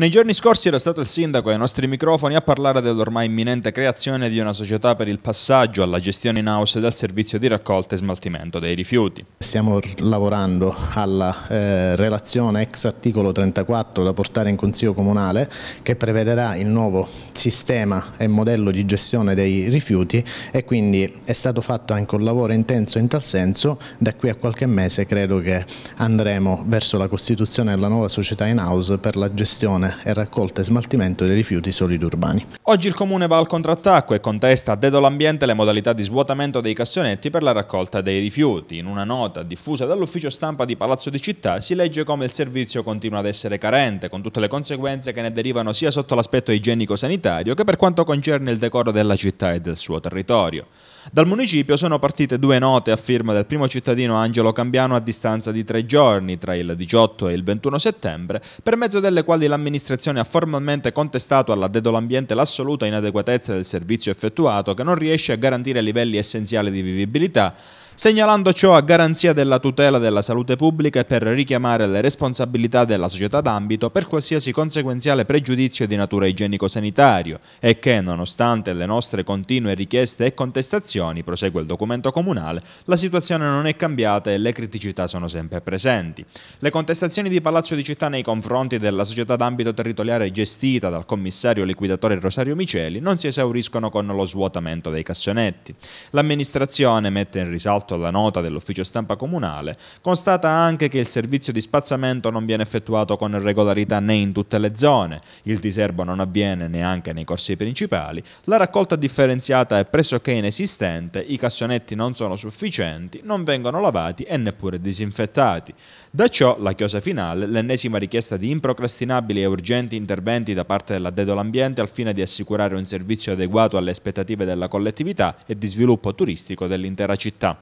Nei giorni scorsi era stato il sindaco ai nostri microfoni a parlare dell'ormai imminente creazione di una società per il passaggio alla gestione in house del servizio di raccolta e smaltimento dei rifiuti. Stiamo lavorando alla eh, relazione ex articolo 34 da portare in Consiglio Comunale che prevederà il nuovo sistema e modello di gestione dei rifiuti e quindi è stato fatto anche un lavoro intenso in tal senso. Da qui a qualche mese credo che andremo verso la costituzione della nuova società in house per la gestione gestione e raccolta e smaltimento dei rifiuti solidi urbani. Oggi il Comune va al contrattacco e contesta a dedo l'ambiente le modalità di svuotamento dei cassonetti per la raccolta dei rifiuti. In una nota diffusa dall'ufficio stampa di Palazzo di Città si legge come il servizio continua ad essere carente, con tutte le conseguenze che ne derivano sia sotto l'aspetto igienico-sanitario che per quanto concerne il decoro della città e del suo territorio. Dal municipio sono partite due note a firma del primo cittadino Angelo Cambiano a distanza di tre giorni, tra il 18 e il 21 settembre, per mezzo delle quali l'amministrazione ha formalmente contestato all'addetto all'ambiente l'assoluta inadeguatezza del servizio effettuato che non riesce a garantire livelli essenziali di vivibilità segnalando ciò a garanzia della tutela della salute pubblica e per richiamare le responsabilità della società d'ambito per qualsiasi conseguenziale pregiudizio di natura igienico-sanitario e che, nonostante le nostre continue richieste e contestazioni, prosegue il documento comunale, la situazione non è cambiata e le criticità sono sempre presenti. Le contestazioni di Palazzo di Città nei confronti della società d'ambito territoriale gestita dal commissario liquidatore Rosario Miceli non si esauriscono con lo svuotamento dei cassonetti. L'amministrazione mette in risalto fatto alla nota dell'ufficio stampa comunale, constata anche che il servizio di spazzamento non viene effettuato con regolarità né in tutte le zone, il diserbo non avviene neanche nei corsi principali, la raccolta differenziata è pressoché inesistente, i cassonetti non sono sufficienti, non vengono lavati e neppure disinfettati. Da ciò la chiosa finale, l'ennesima richiesta di improcrastinabili e urgenti interventi da parte dell'addetto all'ambiente al fine di assicurare un servizio adeguato alle aspettative della collettività e di sviluppo turistico dell'intera città.